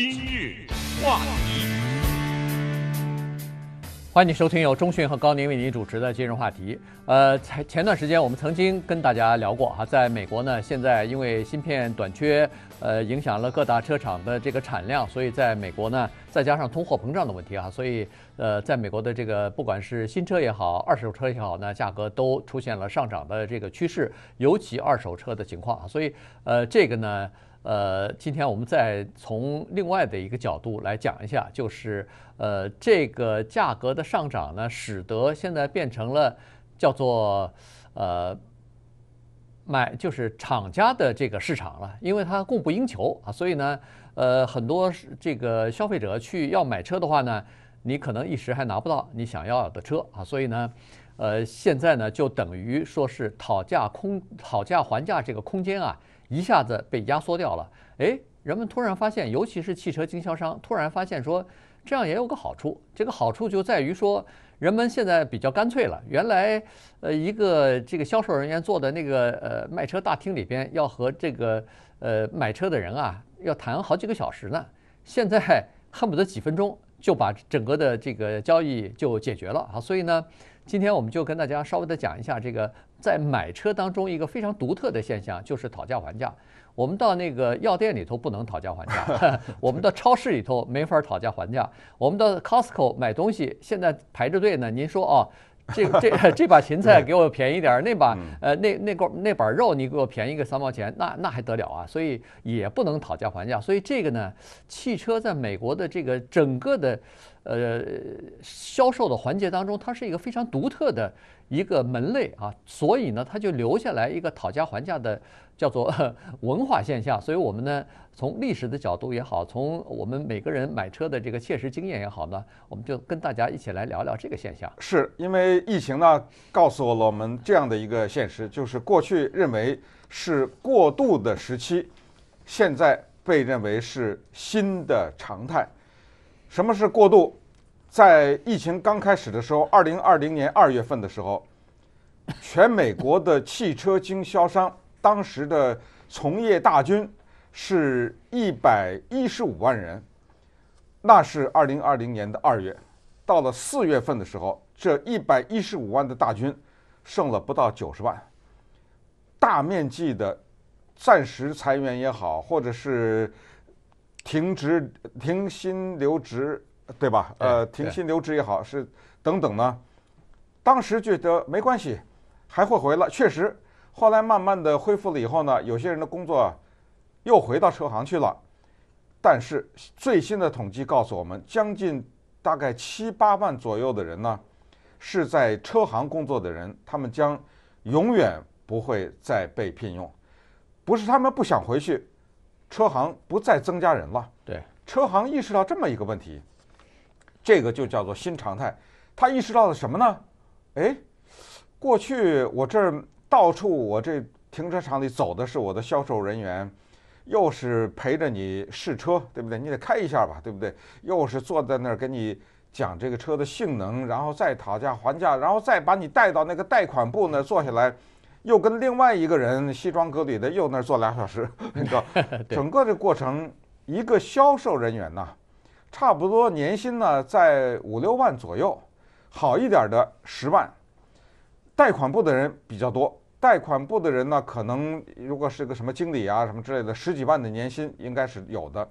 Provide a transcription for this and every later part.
今日话题，欢迎你收听由中讯和高宁为您主持的今日话题。呃，前前段时间我们曾经跟大家聊过哈，在美国呢，现在因为芯片短缺，呃，影响了各大车厂的这个产量，所以在美国呢，再加上通货膨胀的问题啊，所以呃，在美国的这个不管是新车也好，二手车也好呢，价格都出现了上涨的这个趋势，尤其二手车的情况啊，所以呃，这个呢。呃，今天我们再从另外的一个角度来讲一下，就是呃，这个价格的上涨呢，使得现在变成了叫做呃买就是厂家的这个市场了，因为它供不应求啊，所以呢，呃，很多这个消费者去要买车的话呢，你可能一时还拿不到你想要的车啊，所以呢，呃，现在呢就等于说是讨价空讨价还价这个空间啊。一下子被压缩掉了，哎，人们突然发现，尤其是汽车经销商，突然发现说，这样也有个好处，这个好处就在于说，人们现在比较干脆了。原来，呃，一个这个销售人员做的那个呃卖车大厅里边，要和这个呃买车的人啊，要谈好几个小时呢，现在恨不得几分钟就把整个的这个交易就解决了啊，所以呢。今天我们就跟大家稍微的讲一下这个在买车当中一个非常独特的现象，就是讨价还价。我们到那个药店里头不能讨价还价，我们到超市里头没法讨价还价，我们到 Costco 买东西现在排着队呢。您说哦，这这 这把芹菜给我便宜点，那把呃那那块那板肉你给我便宜个三毛钱，那那还得了啊？所以也不能讨价还价。所以这个呢，汽车在美国的这个整个的。呃，销售的环节当中，它是一个非常独特的一个门类啊，所以呢，它就留下来一个讨价还价的叫做 文化现象。所以，我们呢，从历史的角度也好，从我们每个人买车的这个切实经验也好呢，我们就跟大家一起来聊聊这个现象。是因为疫情呢，告诉了我们这样的一个现实，就是过去认为是过渡的时期，现在被认为是新的常态。什么是过渡？在疫情刚开始的时候，二零二零年二月份的时候，全美国的汽车经销商当时的从业大军是一百一十五万人，那是二零二零年的二月。到了四月份的时候，这一百一十五万的大军剩了不到九十万，大面积的暂时裁员也好，或者是停职、停薪、留职。对吧？呃，停薪留职也好，是等等呢。当时觉得没关系，还会回来。确实，后来慢慢的恢复了以后呢，有些人的工作又回到车行去了。但是最新的统计告诉我们，将近大概七八万左右的人呢，是在车行工作的人，他们将永远不会再被聘用。不是他们不想回去，车行不再增加人了。对，车行意识到这么一个问题。这个就叫做新常态。他意识到了什么呢？哎，过去我这儿到处，我这停车场里走的是我的销售人员，又是陪着你试车，对不对？你得开一下吧，对不对？又是坐在那儿跟你讲这个车的性能，然后再讨价还价，然后再把你带到那个贷款部儿坐下来，又跟另外一个人西装革履的又那儿坐俩小时，你知道，整个这过程，一个销售人员呐。差不多年薪呢，在五六万左右，好一点的十万。贷款部的人比较多，贷款部的人呢，可能如果是个什么经理啊，什么之类的，十几万的年薪应该是有的。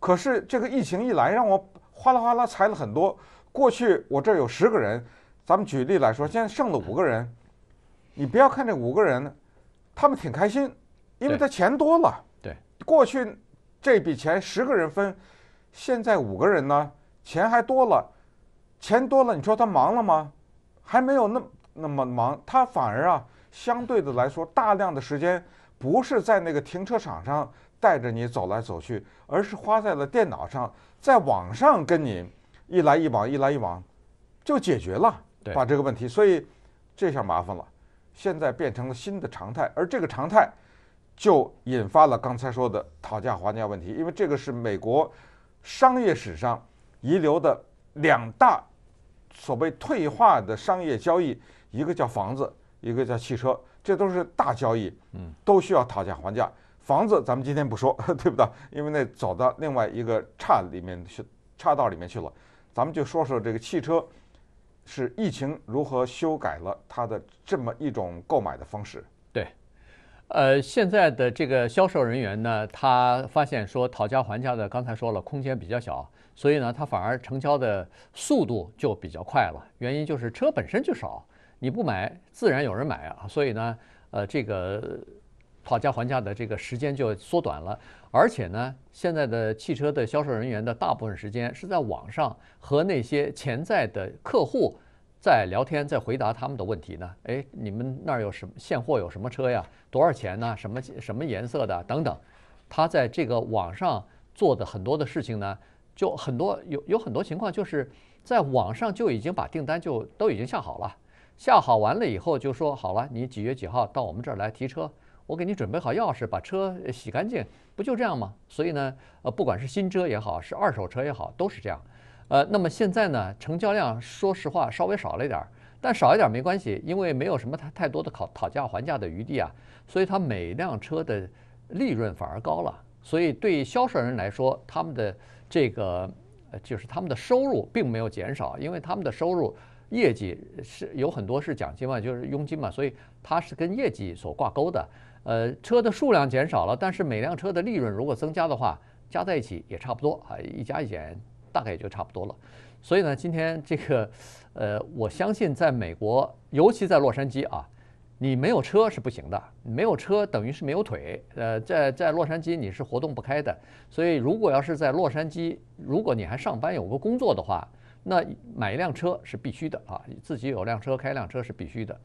可是这个疫情一来，让我哗啦哗啦裁了很多。过去我这儿有十个人，咱们举例来说，现在剩了五个人。你不要看这五个人，他们挺开心，因为他钱多了。对，过去这笔钱十个人分。现在五个人呢，钱还多了，钱多了，你说他忙了吗？还没有那那么忙，他反而啊，相对的来说，大量的时间不是在那个停车场上带着你走来走去，而是花在了电脑上，在网上跟你一来一往，一来一往，就解决了把这个问题。所以这下麻烦了，现在变成了新的常态，而这个常态就引发了刚才说的讨价还价问题，因为这个是美国。商业史上遗留的两大所谓退化的商业交易，一个叫房子，一个叫汽车，这都是大交易，嗯，都需要讨价还价。房子咱们今天不说，对不对？因为那走到另外一个岔里面去，岔道里面去了。咱们就说说这个汽车，是疫情如何修改了它的这么一种购买的方式。呃，现在的这个销售人员呢，他发现说讨价还价的，刚才说了空间比较小，所以呢，他反而成交的速度就比较快了。原因就是车本身就少，你不买自然有人买啊，所以呢，呃，这个讨价还价的这个时间就缩短了。而且呢，现在的汽车的销售人员的大部分时间是在网上和那些潜在的客户。在聊天，在回答他们的问题呢。哎，你们那儿有什么现货？有什么车呀？多少钱呢？什么什么颜色的？等等。他在这个网上做的很多的事情呢，就很多有有很多情况，就是在网上就已经把订单就都已经下好了，下好完了以后就说好了，你几月几号到我们这儿来提车，我给你准备好钥匙，把车洗干净，不就这样吗？所以呢，呃，不管是新车也好，是二手车也好，都是这样。呃，那么现在呢，成交量说实话稍微少了一点儿，但少一点儿没关系，因为没有什么太太多的讨讨价还价的余地啊，所以它每辆车的利润反而高了，所以对销售人来说，他们的这个就是他们的收入并没有减少，因为他们的收入业绩是有很多是奖金嘛，就是佣金嘛，所以它是跟业绩所挂钩的。呃，车的数量减少了，但是每辆车的利润如果增加的话，加在一起也差不多啊，一加一减。大概也就差不多了，所以呢，今天这个，呃，我相信在美国，尤其在洛杉矶啊，你没有车是不行的，没有车等于是没有腿，呃，在在洛杉矶你是活动不开的。所以如果要是在洛杉矶，如果你还上班有个工作的话，那买一辆车是必须的啊，自己有辆车开一辆车是必须的。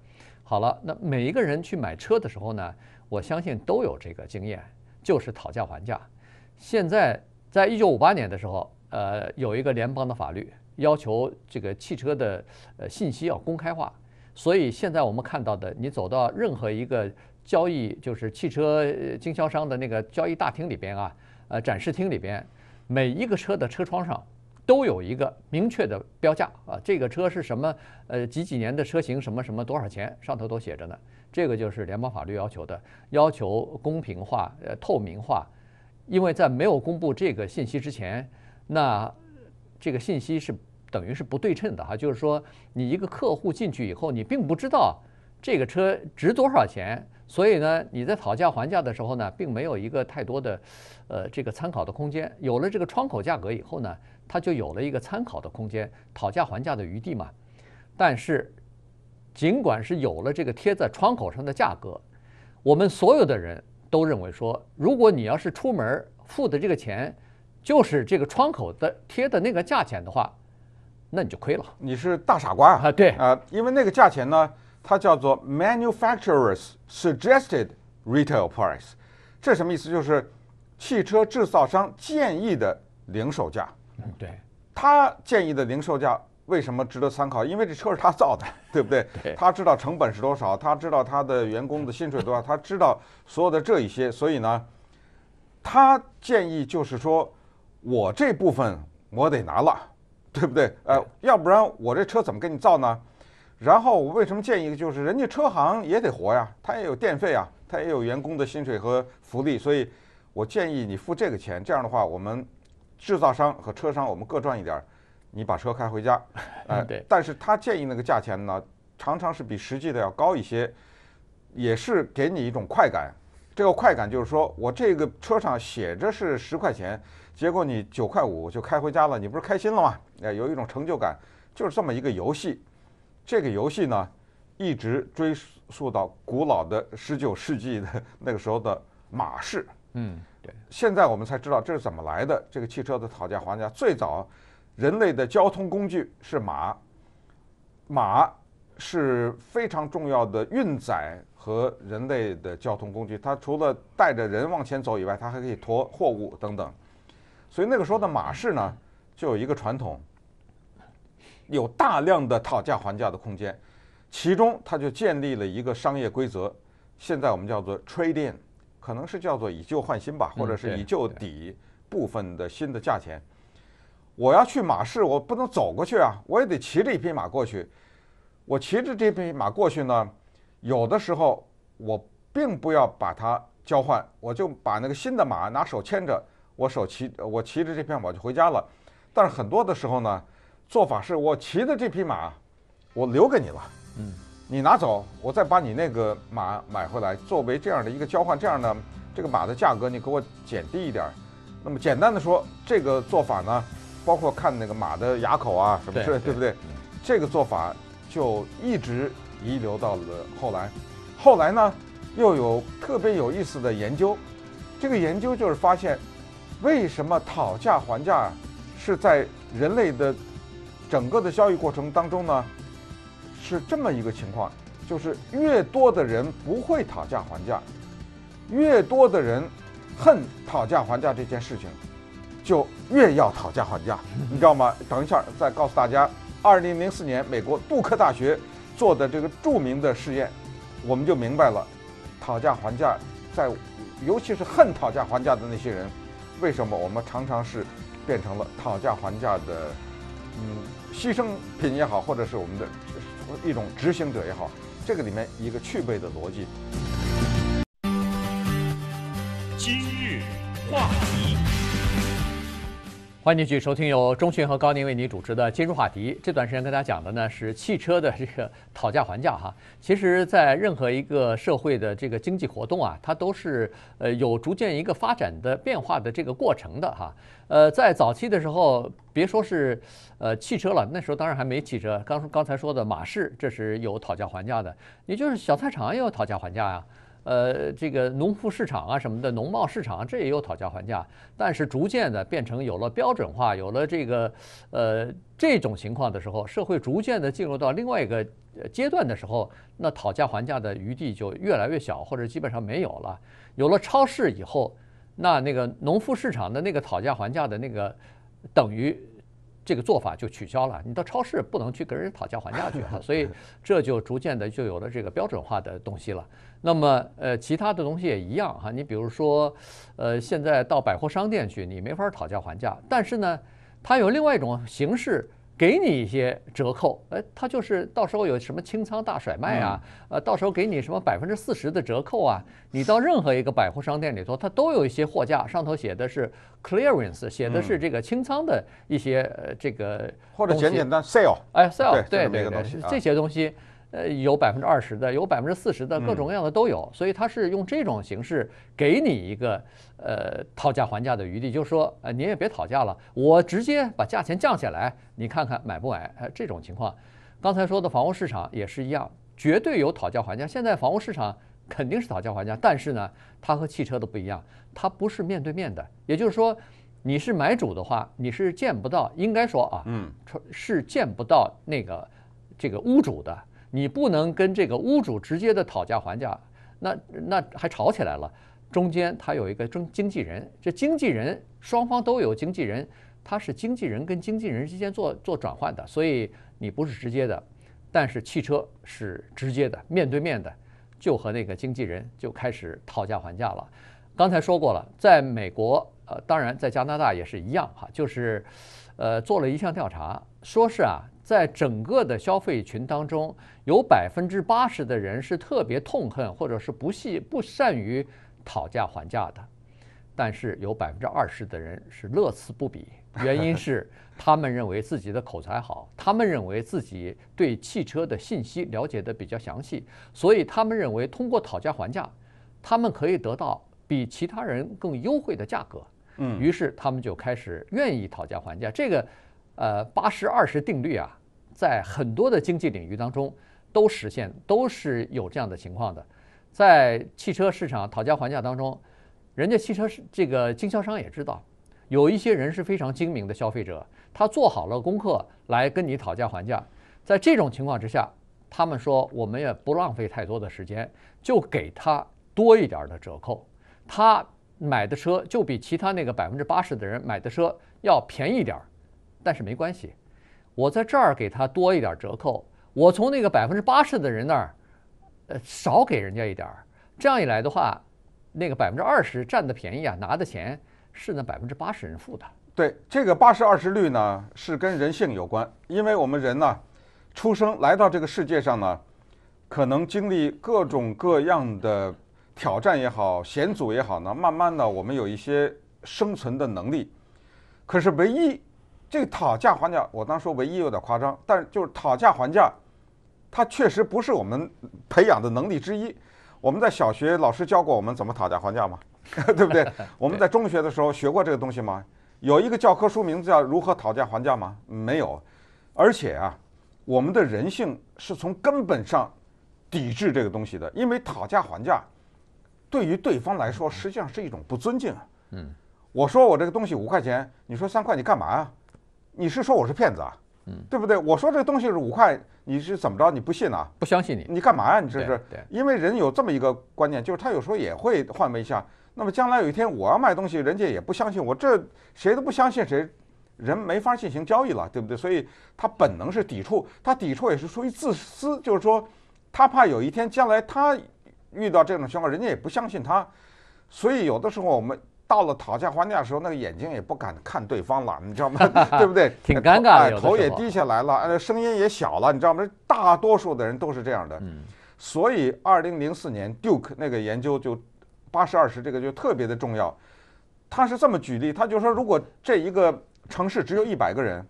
好了，那每一个人去买车的时候呢，我相信都有这个经验，就是讨价还价。现在在一九五八年的时候。呃，有一个联邦的法律要求这个汽车的呃信息要公开化，所以现在我们看到的，你走到任何一个交易就是汽车经销商的那个交易大厅里边啊，呃展示厅里边，每一个车的车窗上都有一个明确的标价啊，这个车是什么呃几几年的车型什么什么多少钱，上头都写着呢。这个就是联邦法律要求的，要求公平化、呃透明化，因为在没有公布这个信息之前。那这个信息是等于是不对称的哈，就是说你一个客户进去以后，你并不知道这个车值多少钱，所以呢，你在讨价还价的时候呢，并没有一个太多的呃这个参考的空间。有了这个窗口价格以后呢，它就有了一个参考的空间，讨价还价的余地嘛。但是，尽管是有了这个贴在窗口上的价格，我们所有的人都认为说，如果你要是出门付的这个钱。就是这个窗口的贴的那个价钱的话，那你就亏了。你是大傻瓜啊！对啊，因为那个价钱呢，它叫做 manufacturers suggested retail price，这什么意思？就是汽车制造商建议的零售价。嗯，对。他建议的零售价为什么值得参考？因为这车是他造的，对不对？对。他知道成本是多少，他知道他的员工的薪水多少，他知道所有的这一些，所以呢，他建议就是说。我这部分我得拿了，对不对？呃，要不然我这车怎么给你造呢？然后我为什么建议就是人家车行也得活呀，他也有电费啊，他也有员工的薪水和福利，所以我建议你付这个钱，这样的话我们制造商和车商我们各赚一点，你把车开回家，啊 对。但是他建议那个价钱呢，常常是比实际的要高一些，也是给你一种快感。这个快感就是说我这个车上写着是十块钱，结果你九块五就开回家了，你不是开心了吗？哎，有一种成就感，就是这么一个游戏。这个游戏呢，一直追溯到古老的十九世纪的那个时候的马市。嗯，对。现在我们才知道这是怎么来的。这个汽车的讨价还价，最早人类的交通工具是马，马是非常重要的运载。和人类的交通工具，它除了带着人往前走以外，它还可以驮货物等等。所以那个时候的马市呢，就有一个传统，有大量的讨价还价的空间，其中它就建立了一个商业规则。现在我们叫做 trading，可能是叫做以旧换新吧，或者是以旧抵部分的新的价钱。我要去马市，我不能走过去啊，我也得骑着一匹马过去。我骑着这匹马过去呢。有的时候我并不要把它交换，我就把那个新的马拿手牵着，我手骑我骑着这匹马就回家了。但是很多的时候呢，做法是我骑的这匹马，我留给你了，嗯，你拿走，我再把你那个马买回来，作为这样的一个交换，这样呢，这个马的价格你给我减低一点。那么简单的说，这个做法呢，包括看那个马的牙口啊什么的，对不对？这个做法就一直。遗留到了后来，后来呢，又有特别有意思的研究。这个研究就是发现，为什么讨价还价是在人类的整个的交易过程当中呢？是这么一个情况：，就是越多的人不会讨价还价，越多的人恨讨价还价这件事情，就越要讨价还价。你知道吗？等一下再告诉大家，二零零四年，美国杜克大学。做的这个著名的试验，我们就明白了，讨价还价，在尤其是恨讨价还价的那些人，为什么我们常常是变成了讨价还价的，嗯，牺牲品也好，或者是我们的，一种执行者也好，这个里面一个具备的逻辑。欢迎继续收听由中讯和高宁为您主持的《今日话题》。这段时间跟大家讲的呢是汽车的这个讨价还价哈。其实，在任何一个社会的这个经济活动啊，它都是呃有逐渐一个发展的变化的这个过程的哈。呃，在早期的时候，别说是呃汽车了，那时候当然还没汽车。刚刚才说的马市，这是有讨价还价的，也就是小菜场也有讨价还价呀。呃，这个农副市场啊什么的，农贸市场这也有讨价还价，但是逐渐的变成有了标准化，有了这个呃这种情况的时候，社会逐渐的进入到另外一个阶段的时候，那讨价还价的余地就越来越小，或者基本上没有了。有了超市以后，那那个农副市场的那个讨价还价的那个等于这个做法就取消了，你到超市不能去跟人讨价还价去了，所以这就逐渐的就有了这个标准化的东西了。那么，呃，其他的东西也一样哈。你比如说，呃，现在到百货商店去，你没法讨价还价。但是呢，它有另外一种形式，给你一些折扣。哎，它就是到时候有什么清仓大甩卖啊，呃，到时候给你什么百分之四十的折扣啊。你到任何一个百货商店里头，它都有一些货架上头写的是 clearance，写的是这个清仓的一些呃这个或者简简单 sale，哎，sale，对对对，这些东西。呃，有百分之二十的，有百分之四十的，各种各样的都有，所以他是用这种形式给你一个呃讨价还价的余地，就是说，呃，您也别讨价了，我直接把价钱降下来，你看看买不买？呃，这种情况，刚才说的房屋市场也是一样，绝对有讨价还价。现在房屋市场肯定是讨价还价，但是呢，它和汽车的不一样，它不是面对面的，也就是说，你是买主的话，你是见不到，应该说啊，嗯，是见不到那个这个屋主的。你不能跟这个屋主直接的讨价还价，那那还吵起来了。中间他有一个经经纪人，这经纪人双方都有经纪人，他是经纪人跟经纪人之间做做转换的，所以你不是直接的。但是汽车是直接的，面对面的，就和那个经纪人就开始讨价还价了。刚才说过了，在美国，呃，当然在加拿大也是一样哈，就是，呃，做了一项调查，说是啊。在整个的消费群当中，有百分之八十的人是特别痛恨或者是不屑、不善于讨价还价的，但是有百分之二十的人是乐此不彼，原因是 他们认为自己的口才好，他们认为自己对汽车的信息了解得比较详细，所以他们认为通过讨价还价，他们可以得到比其他人更优惠的价格。嗯，于是他们就开始愿意讨价还价。这个。呃，八十二十定律啊，在很多的经济领域当中都实现，都是有这样的情况的。在汽车市场讨价还价当中，人家汽车这个经销商也知道，有一些人是非常精明的消费者，他做好了功课来跟你讨价还价。在这种情况之下，他们说我们也不浪费太多的时间，就给他多一点的折扣，他买的车就比其他那个百分之八十的人买的车要便宜点儿。但是没关系，我在这儿给他多一点折扣，我从那个百分之八十的人那儿，呃，少给人家一点儿。这样一来的话，那个百分之二十占的便宜啊，拿的钱是那百分之八十人付的。对，这个八十二十率呢，是跟人性有关，因为我们人呢，出生来到这个世界上呢，可能经历各种各样的挑战也好、险阻也好呢，慢慢的我们有一些生存的能力，可是唯一。这个讨价还价，我当说唯一有点夸张，但是就是讨价还价，它确实不是我们培养的能力之一。我们在小学老师教过我们怎么讨价还价吗？对不对？我们在中学的时候学过这个东西吗？有一个教科书名字叫《如何讨价还价》吗？没有。而且啊，我们的人性是从根本上抵制这个东西的，因为讨价还价对于对方来说实际上是一种不尊敬啊。嗯，我说我这个东西五块钱，你说三块，你干嘛呀？你是说我是骗子啊？嗯，对不对？我说这东西是五块，你是怎么着？你不信啊？不相信你？你干嘛呀？你这是？对，因为人有这么一个观念，就是他有时候也会换位下。那么将来有一天我要卖东西，人家也不相信我，这谁都不相信谁，人没法进行交易了，对不对？所以他本能是抵触，他抵触也是出于自私，就是说他怕有一天将来他遇到这种情况，人家也不相信他，所以有的时候我们。到了讨价还价的时候，那个眼睛也不敢看对方了，你知道吗？对不对？挺尴尬，头也低下来了，呃，声音也小了，你知道吗？大多数的人都是这样的。嗯，所以二零零四年 Duke 那个研究就八十二十这个就特别的重要。他是这么举例，他就说，如果这一个城市只有一百个人，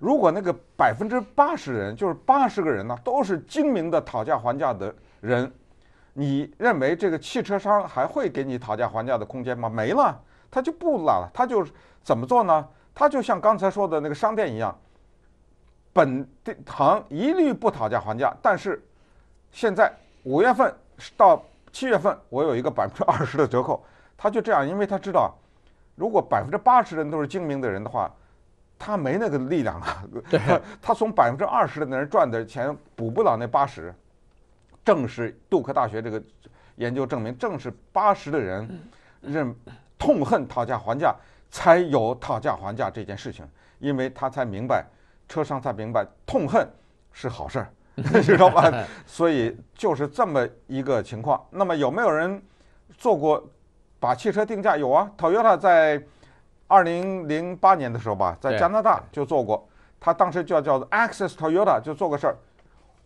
如果那个百分之八十人，就是八十个人呢，都是精明的讨价还价的人。你认为这个汽车商还会给你讨价还价的空间吗？没了，他就不拉了。他就是怎么做呢？他就像刚才说的那个商店一样，本店行一律不讨价还价。但是现在五月份到七月份，我有一个百分之二十的折扣。他就这样，因为他知道，如果百分之八十的人都是精明的人的话，他没那个力量了。他从百分之二十的人赚的钱补不了那八十。正是杜克大学这个研究证明，正是八十的人，认痛恨讨价还价，才有讨价还价这件事情，因为他才明白，车商才明白，痛恨是好事儿，知道吧？所以就是这么一个情况。那么有没有人做过把汽车定价？有啊，Toyota 在二零零八年的时候吧，在加拿大就做过，他当时叫叫做 Access Toyota 就做过事儿，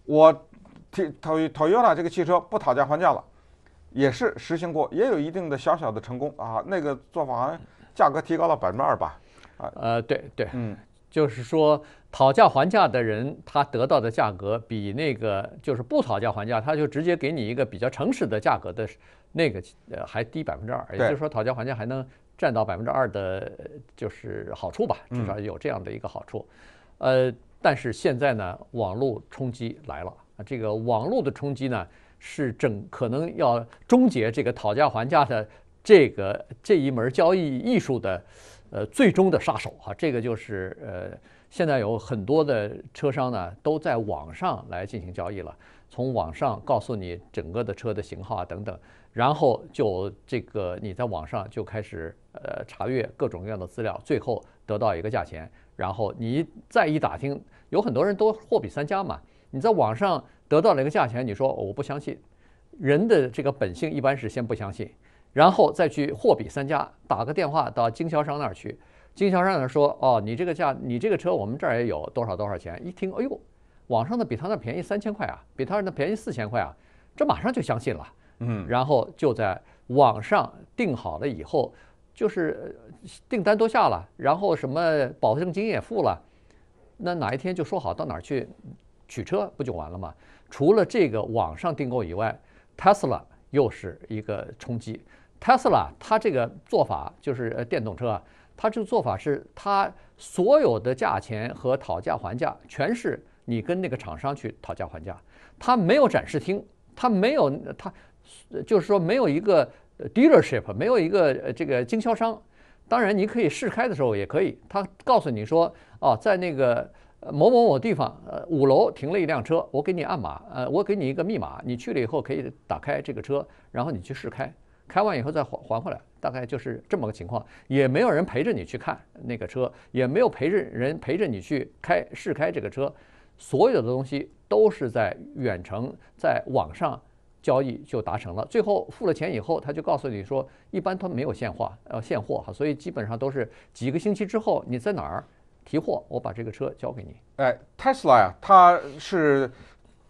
我。讨讨 t 了这个汽车不讨价还价了，也是实行过，也有一定的小小的成功啊。那个做法价格提高了百分之二吧？啊，呃，对对，嗯，就是说讨价还价的人，他得到的价格比那个就是不讨价还价，他就直接给你一个比较诚实的价格的，那个呃还低百分之二。也就是说，讨价还价还能占到百分之二的，就是好处吧？至少有这样的一个好处。呃，但是现在呢，网络冲击来了。这个网络的冲击呢，是整可能要终结这个讨价还价的这个这一门交易艺术的，呃，最终的杀手哈。这个就是呃，现在有很多的车商呢，都在网上来进行交易了。从网上告诉你整个的车的型号啊等等，然后就这个你在网上就开始呃查阅各种各样的资料，最后得到一个价钱，然后你再一打听，有很多人都货比三家嘛。你在网上得到了一个价钱，你说我不相信，人的这个本性一般是先不相信，然后再去货比三家，打个电话到经销商那儿去，经销商那儿说，哦，你这个价，你这个车我们这儿也有，多少多少钱？一听，哎呦，网上的比他那便宜三千块啊，比他那便宜四千块啊，这马上就相信了，嗯，然后就在网上订好了以后，就是订单都下了，然后什么保证金也付了，那哪一天就说好到哪儿去。取车不就完了吗？除了这个网上订购以外，特斯拉又是一个冲击。特斯拉它这个做法就是电动车啊，它这个做法是它所有的价钱和讨价还价全是你跟那个厂商去讨价还价，它没有展示厅，它没有它，就是说没有一个 dealership，没有一个这个经销商。当然你可以试开的时候也可以，他告诉你说哦，在那个。某某某地方，呃，五楼停了一辆车，我给你按码，呃，我给你一个密码，你去了以后可以打开这个车，然后你去试开，开完以后再还还回来，大概就是这么个情况，也没有人陪着你去看那个车，也没有陪着人陪着你去开试开这个车，所有的东西都是在远程在网上交易就达成了，最后付了钱以后，他就告诉你说，一般他没有现货，呃，现货哈，所以基本上都是几个星期之后你在哪儿。提货，我把这个车交给你。哎，s l a 呀，它是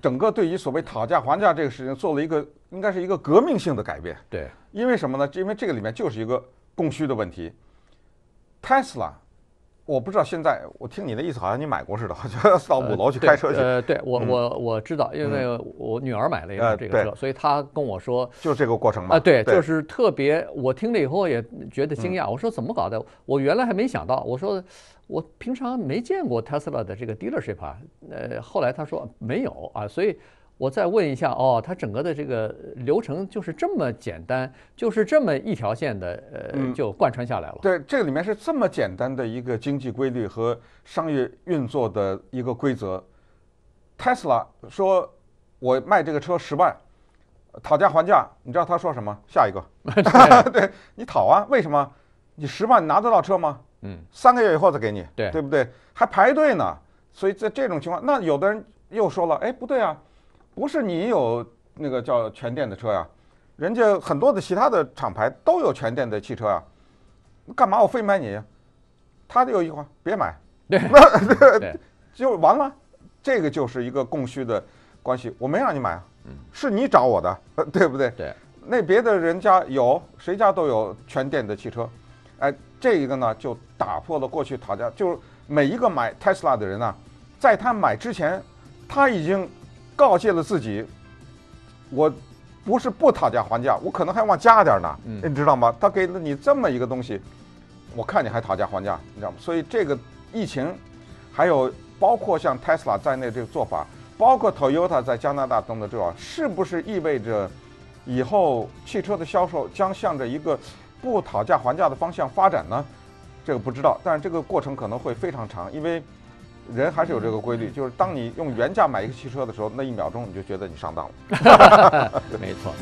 整个对于所谓讨价还价这个事情做了一个，应该是一个革命性的改变。对，因为什么呢？因为这个里面就是一个供需的问题。Tesla 我不知道现在，我听你的意思好像你买过似的，好要 到五楼去开车去。呃，对我我我知道，因为我女儿买了一个这个车，所以她跟我说，就这个过程嘛。啊，对，就是特别，我听了以后也觉得惊讶。我说怎么搞的？我原来还没想到。我说我平常没见过特斯拉的这个 dealership 啊。呃，后来他说没有啊，所以。我再问一下哦，它整个的这个流程就是这么简单，就是这么一条线的，呃，就贯穿下来了。对，这个里面是这么简单的一个经济规律和商业运作的一个规则。Tesla 说，我卖这个车十万，讨价还价，你知道他说什么？下一个，对 你讨啊？为什么？你十万你拿得到车吗？嗯，三个月以后再给你，对对不对？还排队呢。所以在这种情况，那有的人又说了，哎，不对啊。不是你有那个叫全电的车呀，人家很多的其他的厂牌都有全电的汽车呀，干嘛我非买你？他有一句话，别买 对，就完了。这个就是一个供需的关系，我没让你买啊，是你找我的，对不对？对，那别的人家有，谁家都有全电的汽车，哎，这一个呢就打破了过去讨家，就是每一个买特斯拉的人呢，在他买之前，他已经。告诫了自己，我，不是不讨价还价，我可能还往加点儿呢。嗯，你知道吗？他给了你这么一个东西，我看你还讨价还价，你知道吗？所以这个疫情，还有包括像特斯拉在内这个做法，包括 Toyota 在加拿大等等这种啊，是不是意味着以后汽车的销售将向着一个不讨价还价的方向发展呢？这个不知道，但是这个过程可能会非常长，因为。人还是有这个规律，就是当你用原价买一个汽车的时候，那一秒钟你就觉得你上当了。对，没错。